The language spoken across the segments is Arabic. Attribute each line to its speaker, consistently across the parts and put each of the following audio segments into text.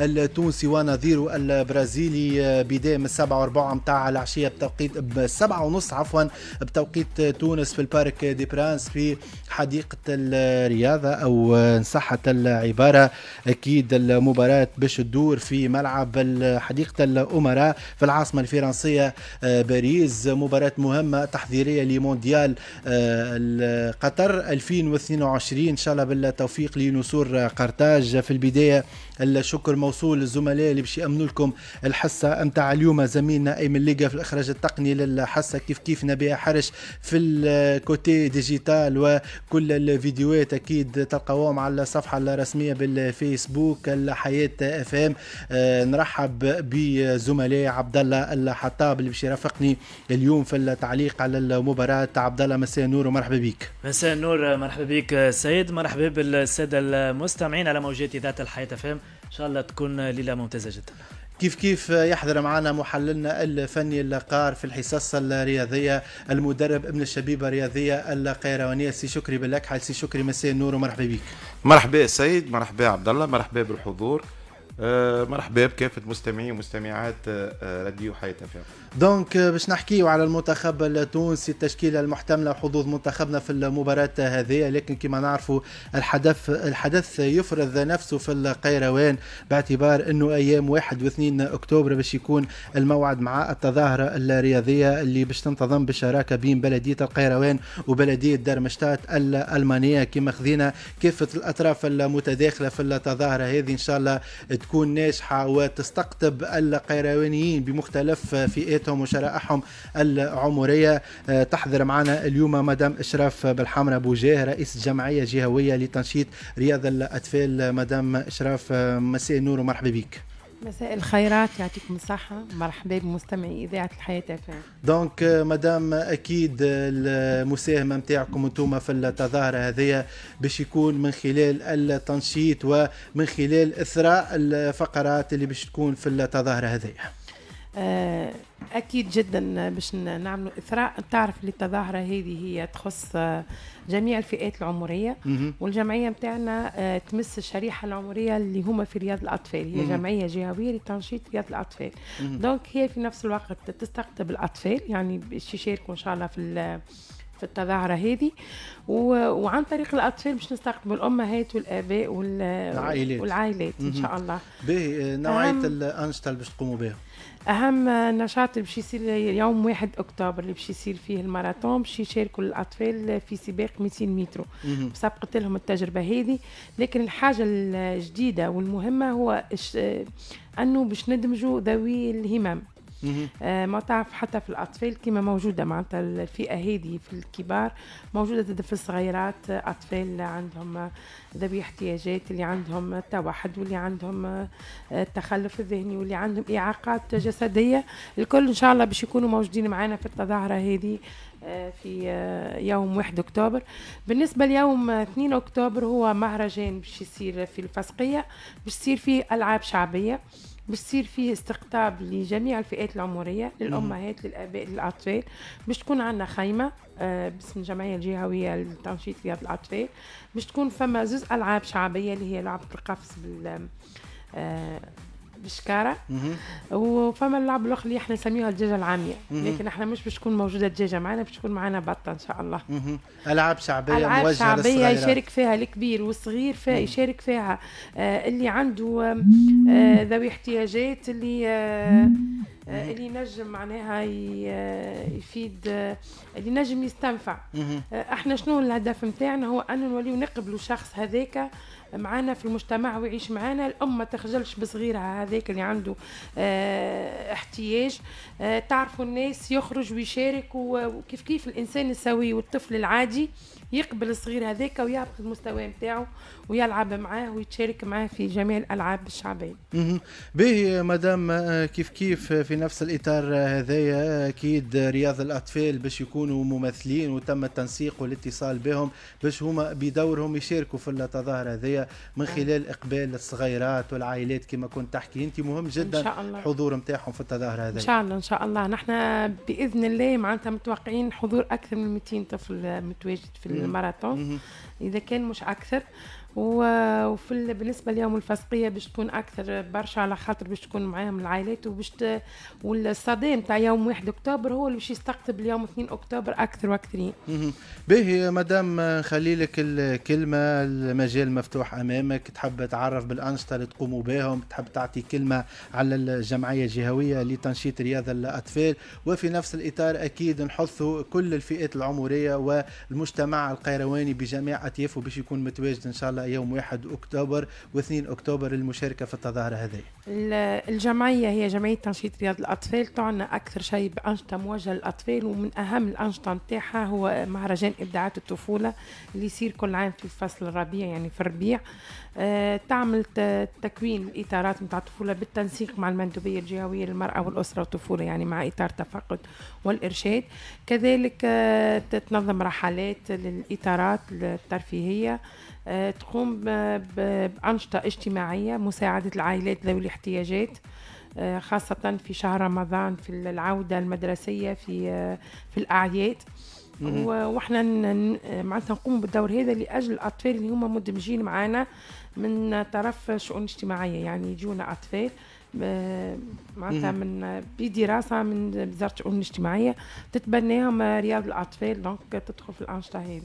Speaker 1: التونسي ونظيره البرازيلي آه، بداية من السبعة وربع متاع العشية بتوقيت 7 ونص عفوا بتوقيت تونس في البارك دي برانس في حديقة الرياضة أو إن صحت العبارة أكيد المباراة باش تدور في ملعب حديقة الأمراء في العاصمة الفرنسية آه، باريس مباراة مهمة تحضيرية لمونديال آه، قطر 2022 إن شاء الله بالتوفيق لنسور قرطاج في البداية الشكر موصول للزملاء اللي باش يامنوا لكم الحصه نتاع اليوم زميلنا ايمن ليغا في الاخراج التقني للحصه كيف كيف نبيع حرش في الكوتي ديجيتال وكل الفيديوهات اكيد تلقاوهم على الصفحه الرسميه بالفيسبوك الحياه اف ام آه، نرحب بزملائي عبد الله الحطاب اللي باش يرافقني اليوم في التعليق على المباراه عبد الله مساء النور ومرحبا بك
Speaker 2: مساء النور مرحبا بك سيد مرحبا بالساده المستمعين على موجات اذاعه الحياه اف ام شاء الله تكون ليله ممتازه جدا كيف كيف يحضر معنا محللنا الفني القار
Speaker 1: في الحصص الرياضية المدرب ابن الشبيبة الرياضية القيروانية سي شكري بالأكحل سي شكري مساء النور ومرحبا بك مرحبا
Speaker 3: سيد مرحبا عبد الله مرحبا بالحضور آه، مرحبا بكافة مستمعي ومستمعات آه، آه، راديو حياة
Speaker 1: دونك باش نحكيو على المنتخب التونسي التشكيله المحتمله وحظوظ منتخبنا في المباراه هذه لكن كما نعرفوا الحدث الحدث يفرض نفسه في القيروان باعتبار انه ايام 1 و2 اكتوبر باش يكون الموعد مع التظاهره الرياضيه اللي باش تنتظم بشراكه بين بلديه القيروان وبلديه دارمشتات الالمانيه كما خذينا كافه الاطراف المتداخله في التظاهره هذه ان شاء الله تكون ناجحة وتستقطب القيروانيين بمختلف فئاتهم وشرائحهم العمرية آه، تحضر معنا اليوم مدام إشراف بالحمرة بوجاه رئيس جمعية جهوية لتنشيط رياض الأطفال مدام إشراف آه، مساء النور ومرحبا بك
Speaker 4: مساء الخيرات يعطيكم الصحة مرحبا بمستمعي إذاعة الحياة أفهم
Speaker 1: دونك مدام أكيد المساهمة نتاعكم أنتم في التظاهرة هذه باش يكون من خلال التنشيط ومن خلال إثراء الفقرات اللي باش تكون في التظاهرة هذه
Speaker 4: آه، اكيد جدا باش نعملوا اثراء تعرف اللي التظاهره هذه هي تخص آه، جميع الفئات العمريه والجمعيه نتاعنا آه، تمس الشريحه العمريه اللي هما في رياض الاطفال هي جمعيه جهويه لتنشيط رياض الاطفال دونك هي في نفس الوقت تستقطب الاطفال يعني باش يشاركوا ان شاء الله في في التظاهرة هذه و... وعن طريق الأطفال باش نستقطبوا الأمهات والآباء وال... والعائلات والعائلات إن شاء الله
Speaker 1: باهي نوعية الأنشطة اللي باش تقوموا بها
Speaker 4: اهم نشاط اللي باش يصير يوم 1 اكتوبر اللي باش يصير فيه الماراثون باش يشاركوا الاطفال في سباق 200 متر سبقت لهم التجربه هذه لكن الحاجه الجديده والمهمه هو انه باش ندمجوا ذوي الهمم مطاعم آه، حتى في الاطفال كما موجوده معناتها الفئه هذه في الكبار موجوده زاد في الصغيرات اطفال اللي عندهم ذوي احتياجات اللي عندهم التوحد واللي عندهم آه، التخلف الذهني واللي عندهم اعاقات جسديه الكل ان شاء الله باش يكونوا موجودين معنا في التظاهره هذه آه، في يوم 1 اكتوبر بالنسبه ليوم 2 اكتوبر هو مهرجان باش يصير في الفسقيه باش يصير فيه العاب شعبيه بصير فيه استقطاب لجميع الفئات العمرية للأمهات للآباء للأطفال باش تكون عندنا خيمة آه، باسم الجمعية الجهوية لتنشيط رياض الأطفال باش تكون فما زوز ألعاب شعبية اللي هي لعبة القفز بال آه، بشكاره وفما اللعب الاخرى اللي احنا نسميها الدجاجه العاميه لكن احنا مش باش تكون موجوده الدجاجه معنا باش تكون معنا بطه ان شاء الله
Speaker 1: العاب شعبيه العاب شعبيه يشارك
Speaker 4: فيها الكبير والصغير فيها يشارك فيها آه اللي عنده آه, آه، ذوي احتياجات اللي آه, آه، اللي نجم معناها آه، يفيد اللي نجم يستنفع احنا شنو الهدف نتاعنا هو ان نوليو نقبلوا شخص هذاك معانا في المجتمع ويعيش معانا الام ما تخجلش بصغيرها هذاك اللي عنده اه احتياج اه تعرفوا الناس يخرج ويشارك وكيف كيف الانسان السوي والطفل العادي يقبل الصغير هذاك ويعرف المستوى نتاعو ويلعب معاه ويتشارك معاه في جميع الالعاب الشعبيه.
Speaker 1: به مدام آه، كيف كيف آه، في نفس الاطار آه، هذايا اكيد رياض الاطفال باش يكونوا ممثلين وتم التنسيق والاتصال بهم باش هما بدورهم يشاركوا في التظاهر هذايا من خلال اقبال الصغيرات والعائلات كما كنت تحكي انت مهم جدا إن شاء الله. الحضور نتاعهم في التظاهر هذايا. ان شاء
Speaker 4: الله ان شاء الله نحن باذن الله معناتها متوقعين حضور اكثر من 200 طفل متواجد في الماراثون اذا كان مش اكثر وفي بالنسبه ليوم الفسقيه باش تكون اكثر برشا على خاطر باش تكون معاهم العائلات وباش والصدام تاع يوم 1 اكتوبر هو اللي باش يستقطب اليوم 2 اكتوبر اكثر
Speaker 1: واكثرين. باهي مدام خليلك الكلمه المجال مفتوح امامك تحب تعرف بالانشطه اللي تقوموا بهم تحب تعطي كلمه على الجمعيه الجهويه لتنشيط رياضه الاطفال وفي نفس الاطار اكيد نحثوا كل الفئات العمريه والمجتمع القيرواني بجميع اطيافه باش يكون متواجد ان شاء الله يوم 1 أكتوبر و2 أكتوبر للمشاركه في التظاهرة هذه
Speaker 4: الجمعية هي جمعية تنشيط رياض الأطفال تعنى أكثر شيء بأنشطة موجهة للأطفال ومن أهم الأنشطة نتاعها هو مهرجان إبداعات الطفولة اللي يصير كل عام في فصل الربيع يعني في الربيع آه، تعمل تكوين الإطارات نتاع الطفولة بالتنسيق مع المندوبية الجهوية للمرأة والأسرة والطفولة يعني مع إطار تفقد والإرشاد كذلك تنظم آه، تتنظم رحلات للإطارات الترفيهية آه، تقوم بأنشطة اجتماعية مساعدة العائلات ذوي الاحتياجات آه، خاصة في شهر رمضان في العودة المدرسية في آه، في الأعياد واحنا معناتها نقوم بالدور هذا لاجل الاطفال اللي هما مدمجين معنا من طرف شؤون اجتماعيه يعني يجونا اطفال معناتها من بدراسه من وزاره الشؤون الاجتماعيه تتبناهم رياض الاطفال دونك تدخل في الانشطه هذه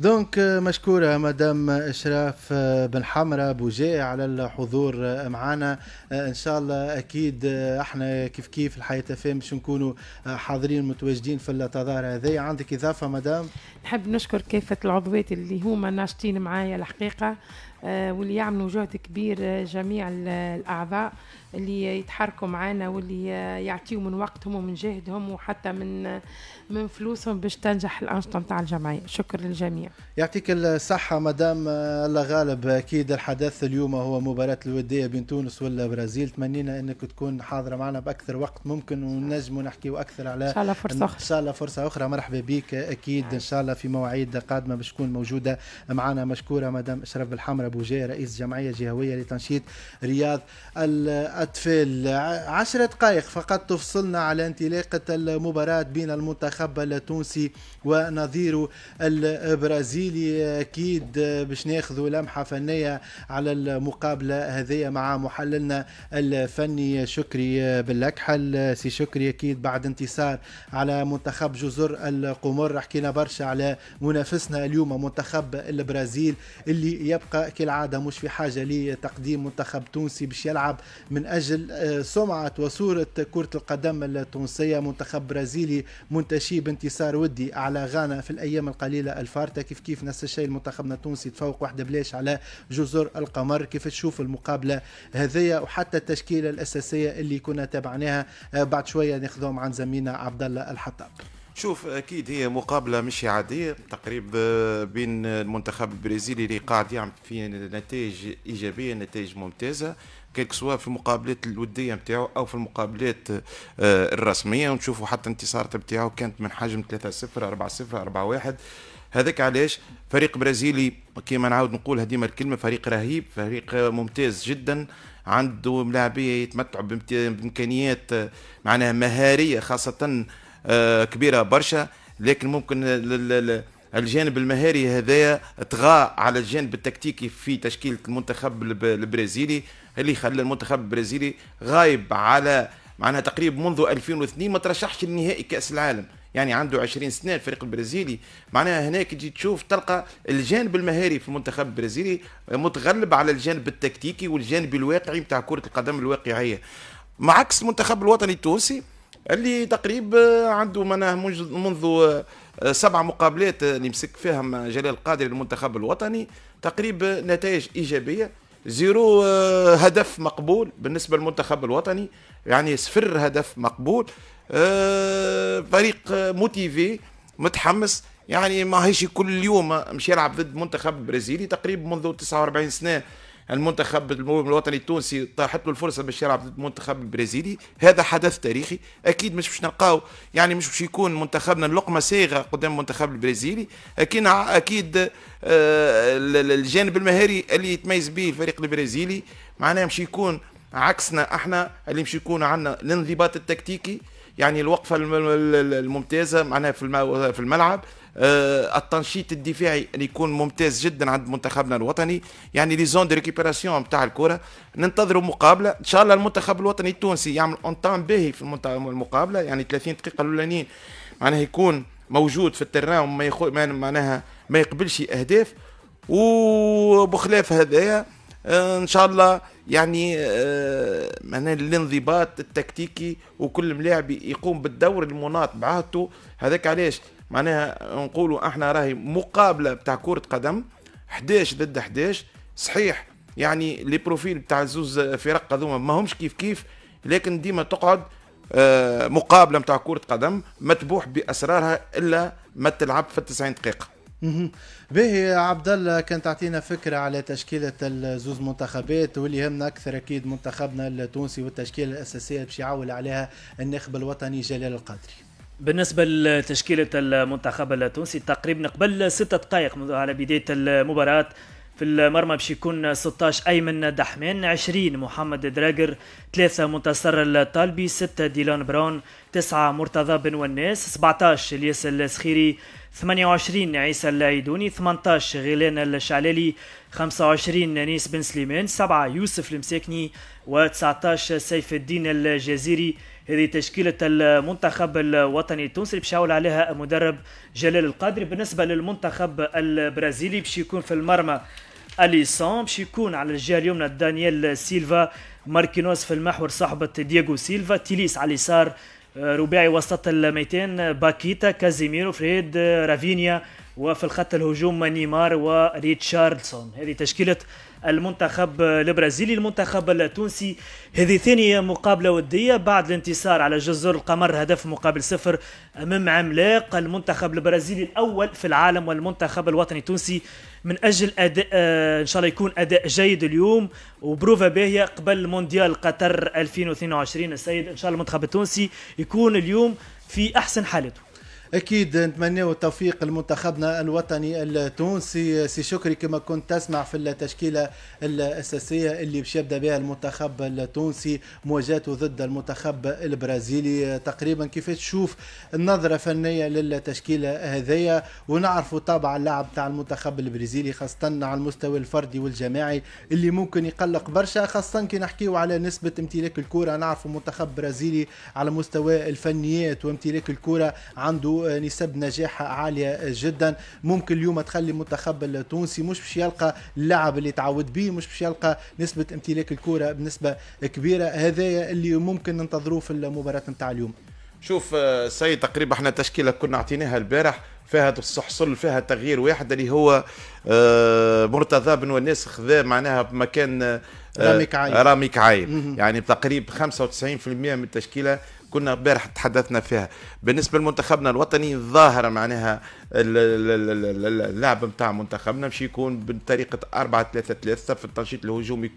Speaker 1: دونك مشكورة مدام إشراف بن حمرة بوجي على الحضور معنا إن شاء الله أكيد احنا كيف كيف الحياة فيه باش نكونوا حاضرين متواجدين في التظاهرة هذه عندك إضافة مدام
Speaker 4: نحب نشكر كافة العضوات اللي هما ناشطين معايا الحقيقة آه، واللي يعملوا جهد كبير جميع الأعضاء اللي يتحركوا معانا واللي يعطيوا من وقتهم ومن جهدهم وحتى من من فلوسهم باش تنجح الانشطه نتاع الجمعيه شكر للجميع يعطيك
Speaker 1: الصحه مدام الله غالب اكيد الحدث اليوم هو مباراه الوديه بين تونس والبرازيل تمنينا انك تكون حاضره معنا باكثر وقت ممكن ونجموا نحكيوا اكثر على ان شاء الله فرصه اخرى ان شاء الله فرصه اخرى مرحبا بك اكيد ان شاء الله في مواعيد قادمه باش تكون موجوده معنا مشكوره مدام اشرف الحمراء بوجي رئيس جمعيه جهويه لتنشيط رياض أطفال عشر دقائق فقط تفصلنا على انطلاقة المباراة بين المنتخب التونسي ونظيره البرازيلي أكيد باش ناخذوا لمحة فنية على المقابلة هذه مع محللنا الفني شكري بالأكحل سي شكري أكيد بعد انتصار على منتخب جزر القمر حكينا برشا على منافسنا اليوم منتخب البرازيل اللي يبقى كالعادة مش في حاجة لتقديم منتخب تونسي باش يلعب من أجل آه، سمعة وصورة كرة القدم التونسية منتخب برازيلي منتشي بانتصار ودي على غانا في الأيام القليلة الفارتة كيف كيف نفس الشيء المنتخب التونسي تفوق واحدة بلاش على جزر القمر كيف تشوف المقابلة هذية وحتى التشكيلة الأساسية اللي كنا تابعناها آه، بعد شوية ناخذهم عن زميلنا عبد الله الحطاب
Speaker 3: شوف اكيد هي مقابله مش عاديه تقريب آه، بين المنتخب البرازيلي اللي قاعد يعمل في نتائج ايجابيه نتائج ممتازه كيلك سوا في المقابلات الوديه نتاعو او في المقابلات آه، الرسميه ونشوفوا حتى انتصارات نتاعو كانت من حجم 3-0 4-0 4-1 هذاك علاش فريق برازيلي كيما نعاود نقولها ديما الكلمه فريق رهيب فريق ممتاز جدا عنده ملاعبيه يتمتعوا بامكانيات معناها مهاريه خاصه آه، كبيره برشا لكن ممكن الجانب المهاري هذايا طغى على الجانب التكتيكي في تشكيله المنتخب البرازيلي اللي خلى المنتخب البرازيلي غايب على معناها تقريبا منذ 2002 ما ترشحش لنهائي كاس العالم يعني عنده 20 سنه الفريق البرازيلي معناها هناك تجي تشوف تلقى الجانب المهاري في المنتخب البرازيلي متغلب على الجانب التكتيكي والجانب الواقعي نتاع كره القدم الواقعيه مع عكس المنتخب الوطني التونسي اللي تقريب عنده معناها منذ سبع مقابلات اللي مسك فيهم جلال القادر للمنتخب الوطني تقريب نتائج ايجابيه زيرو آه، هدف مقبول بالنسبه للمنتخب الوطني يعني صفر هدف مقبول آه، فريق آه، موتيفي متحمس يعني ماهيش كل يوم مش يلعب ضد منتخب برازيلي تقريبا منذ 49 سنه المنتخب الوطني التونسي طاحت له الفرصه باش يلعب المنتخب البرازيلي هذا حدث تاريخي اكيد مش باش نلقاو يعني مش باش يكون منتخبنا لقمه صاغه قدام المنتخب البرازيلي اكيد اكيد آه، الجانب المهاري اللي يتميز به الفريق البرازيلي معناه مش يكون عكسنا احنا اللي مش يكون عندنا الانضباط التكتيكي يعني الوقفه الممتازه معناها في الملعب آه، التنشيط الدفاعي اللي يكون ممتاز جدا عند منتخبنا الوطني يعني لي زون دي ريكيبيراسيون نتاع الكره ننتظروا مقابله ان شاء الله المنتخب الوطني التونسي يعمل اون تام باهي في المقابله يعني 30 دقيقه الاولانيين معناها يكون موجود في التران وما يخو... معناها ما يقبلش اهداف وبخلاف هذايا آه، ان شاء الله يعني آه، معناها الانضباط التكتيكي وكل ملاعب يقوم بالدور المناط بعهده هذاك علاش معناها نقولوا احنا راهي مقابله بتاع كره قدم 11 ضد 11 صحيح يعني لي بروفيل بتاع الزوز فرق هذوما ماهمش كيف كيف لكن ديما تقعد آه، مقابله نتاع كره قدم متبوح باسرارها الا ما تلعب في 90 دقيقه
Speaker 1: باهي عبد الله كان تعطينا فكره على تشكيله الزوز منتخبات واللي يهمنا اكثر اكيد منتخبنا التونسي والتشكيله الاساسيه باش يعول عليها الناخب الوطني جلال القادري
Speaker 2: بالنسبة لتشكيلة المنتخب التونسي تقريبا قبل ستة دقائق منذ على بداية المباراة في المرمى باش يكون 16 أيمن دحمان 20 محمد دراجر 3 منتصر الطالبي 6 ديلان براون 9 مرتضى بن وناس 17 الياس السخيري 28 عيسى العيدوني 18 غيلان الشعلالي 25 انيس بن سليمان 7 يوسف المساكني و19 سيف الدين الجزيري هذه تشكيلة المنتخب الوطني التونسي باش يعول عليها المدرب جلال القادري بالنسبة للمنتخب البرازيلي باش يكون في المرمى اليسون باش يكون على الجهة اليمنى دانيال سيلفا ماركينوس في المحور صاحبة دياغو سيلفا تيليس على اليسار آه، رباعي وسط الميتين باكيتا كازيميرو فريد آه، رافينيا وفي الخط الهجوم نيمار وريتشاردسون هذه تشكيله المنتخب البرازيلي المنتخب التونسي هذه ثاني مقابلة ودية بعد الانتصار على جزر القمر هدف مقابل صفر أمام عملاق المنتخب البرازيلي الأول في العالم والمنتخب الوطني التونسي من أجل أداء آه، إن شاء الله يكون أداء جيد اليوم وبروفا باهية قبل مونديال قطر 2022 السيد إن شاء الله المنتخب التونسي يكون اليوم في أحسن حالته
Speaker 1: اكيد نتمنى التوفيق لمنتخبنا الوطني التونسي سي شكري كما كنت تسمع في التشكيله الاساسيه اللي باش يبدا بها المنتخب التونسي مواجهته ضد المنتخب البرازيلي تقريبا كيف تشوف النظره فنيه للتشكيله هذيا ونعرفوا طبعا اللعب تاع المنتخب البرازيلي خاصه على المستوى الفردي والجماعي اللي ممكن يقلق برشا خاصه كي نحكيو على نسبه امتلاك الكره نعرفوا منتخب برازيلي على مستوى الفنيات وامتلاك الكره عنده نسب نجاح عاليه جدا ممكن اليوم تخلي المنتخب التونسي مش باش يلقى اللاعب اللي تعود به مش باش يلقى نسبه امتلاك الكره بنسبه كبيره هذايا اللي ممكن ننتظروه في المباراه نتاع اليوم
Speaker 3: شوف آه، سيد تقريبا احنا التشكيله كنا اعطيناها البارح فيها تحصل فيها تغيير واحد اللي هو آه، مرتضى بن والناس خذا معناها بمكان آه، رامي كعايب رامي كعايب يعني تقريبا 95% من التشكيله كنا امبارح تحدثنا فيها بالنسبه لمنتخبنا الوطني ظاهره معناها اللعب نتاع منتخبنا باش يكون بطريقه 4 3 3 في التنشيط الهجومي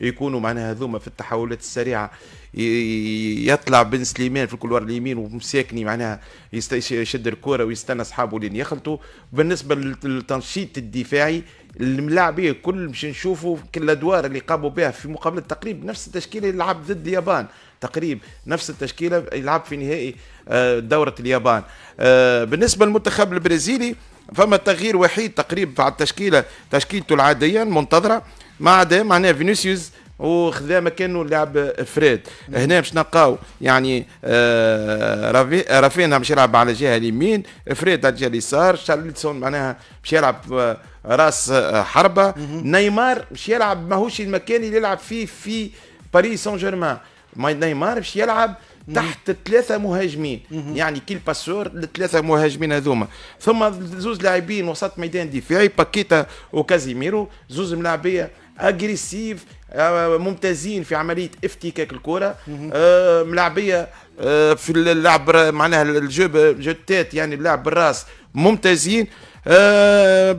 Speaker 3: يكونوا معناها هذوما في التحولات السريعه يطلع بن سليمان في الكلوار اليمين ومساكني معناها يشد الكره ويستنى اصحابه لين يخلطوا بالنسبه للتنشيط الدفاعي الملاعبيه كل مش نشوفوا كل الادوار اللي قاموا بها في مقابله تقريب نفس التشكيله اللي لعب ضد اليابان تقريب نفس التشكيله يلعب في نهائي آه، دوره اليابان آه، بالنسبه للمنتخب البرازيلي فما تغيير وحيد تقريبا بعد التشكيله تشكيلته العاديه المنتظره ما عدا معناها فينيسيوس وخذا مكانه اللاعب فريد هنا باش نلقاو يعني آه رافينا باش يلعب على الجهه اليمين فريد على الجهه اليسار شارلسون معناها باش يلعب آه، راس حربه نيمار باش يلعب ماهوش المكان اللي يلعب فيه في باريس سان جيرمان نيمار باش يلعب تحت ثلاثة مهاجمين يعني كيل باسور لثلاثه مهاجمين هذوما ثم زوز لاعبين وسط ميدان دفاعي باكيتا وكازيميرو زوز ملاعبية اجريسيف آه، ممتازين في عمليه افتكاك الكره آه، ملاعبيه آه، في اللعب معناها الجوب جوتات يعني اللعب بالراس ممتازين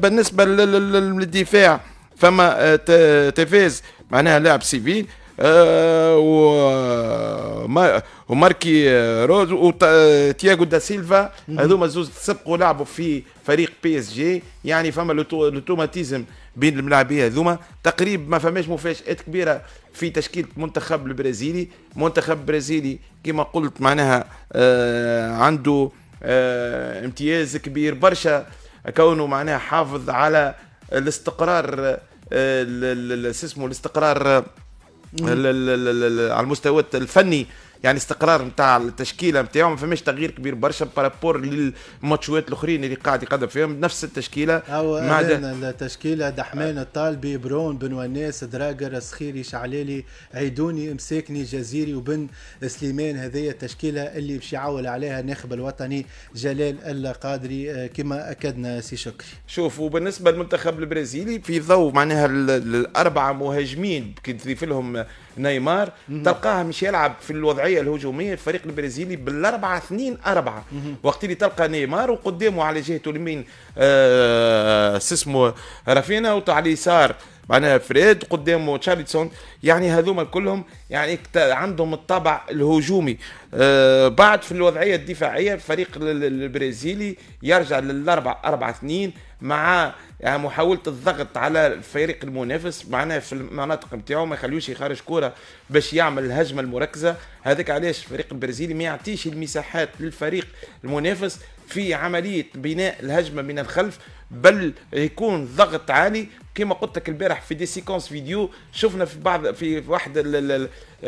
Speaker 3: بالنسبه للدفاع فما تيفيز معناها لاعب سيفيل آه، وماركي روز وتياغو دا سيلفا هذوما زوز سبقوا لعبوا في فريق بي اس جي يعني فما لوتوماتيزم بين الملاعبيه هذوما تقريب ما فماش مفاجات كبيره في تشكيله منتخب البرازيلي منتخب برازيلي كما قلت معناها آه، عنده آه، امتياز كبير برشا كونه معناها حافظ على الاستقرار اسمه الاستقرار على المستوى الفني يعني استقرار نتاع التشكيله نتاعهم ما فماش تغيير كبير برشا بارابور للماتشوات الاخرين اللي قاعد يقدم فيهم نفس التشكيله مع
Speaker 1: التشكيله دحمان آه. الطالبي برون بن وناس دراجر سخيري شعلالي عيدوني مساكني جزيري وبن سليمان هذه التشكيله اللي باش يعول عليها الناخب الوطني جلال القادري آه، كما اكدنا سي شكري
Speaker 3: شوف وبالنسبه للمنتخب البرازيلي في ضوء معناها الاربعه مهاجمين كي تضيف لهم نيمار تلقاه مش يلعب في الوضعيه الهجوميه الفريق البرازيلي بالاربعه اثنين اربعه وقت اللي تلقى نيمار وقدامه على جهته اليمين آه, آه،, آه، اسمه رافينا وعلى اليسار معناها فريد قدامه تشارلسون يعني هذوما كلهم يعني عندهم الطابع الهجومي آه بعد في الوضعيه الدفاعيه الفريق البرازيلي يرجع للاربع أربعة اثنين مع يعني محاوله الضغط على الفريق المنافس معناه في المناطق نتاعو ما يخليوش يخرج كره باش يعمل الهجمه المركزه هذاك علاش الفريق البرازيلي ما يعطيش المساحات للفريق المنافس في عمليه بناء الهجمه من الخلف بل يكون ضغط عالي كما قلت لك البارح في دي سيكونس فيديو شفنا في بعض في واحده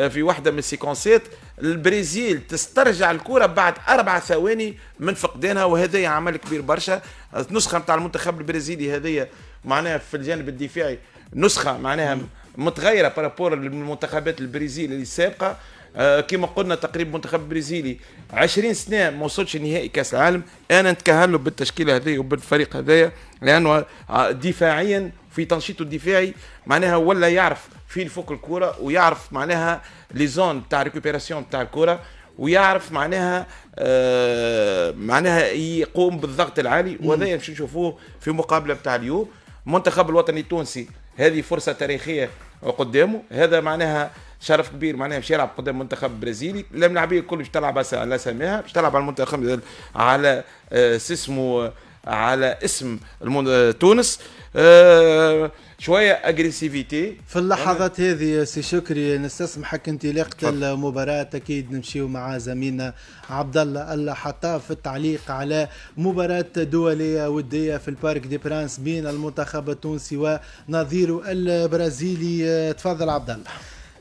Speaker 3: في واحده من السيكونسات البرازيل تسترجع الكره بعد اربع ثواني من فقدانها وهذا عمل كبير برشا النسخه نتاع المنتخب البرازيلي هذه معناها في الجانب الدفاعي نسخه معناها متغيره بارابور للمنتخبات البرازيل السابقه آه، كما قلنا تقريبا منتخب برازيلي 20 سنه ما وصلش نهائي كاس العالم انا نتكهل بالتشكيله هذه وبالفريق هذايا لانه آه، دفاعيا في تنشيطه الدفاعي معناها ولا يعرف فين فوق الكوره ويعرف معناها لي زون تاع ريكوبيراسيون تاع الكوره ويعرف معناها آه معناها يقوم بالضغط العالي وهذا باش نشوفوه في مقابله بتاع اليوم المنتخب الوطني التونسي هذه فرصه تاريخيه قدامه هذا معناها شرف كبير معناها باش يلعب قدام منتخب برازيلي الملاعبيه الكل باش تلعب على سماها باش تلعب على المنتخب على آه، اسمه آه، على اسم آه، تونس آه، شويه اجريسيفيتي
Speaker 1: في اللحظات هذه سي شكري نستسمحك انطلاقه المباراه اكيد نمشيو مع زميلنا عبد الله الحطاف في التعليق على مباراه دوليه وديه في البارك دي برانس بين المنتخب التونسي ونظيره البرازيلي تفضل عبد الله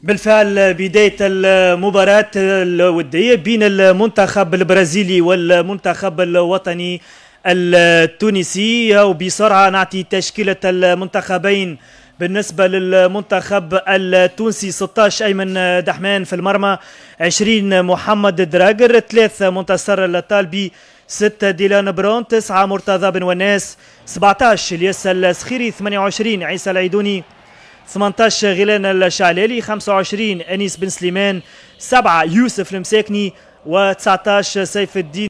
Speaker 2: بالفعل بداية المباراة الودية بين المنتخب البرازيلي والمنتخب الوطني التونسي وبسرعة نعطي تشكيلة المنتخبين بالنسبة للمنتخب التونسي 16 أيمن دحمان في المرمى 20 محمد دراجر 3 منتصر الطالبي 6 ديلان برون 9 مرتضى بن وناس 17 الياس السخيري 28 عيسى العيدوني 18 غيلان الشعلالي 25 أنيس بن سليمان 7 يوسف المساكني و19 سيف الدين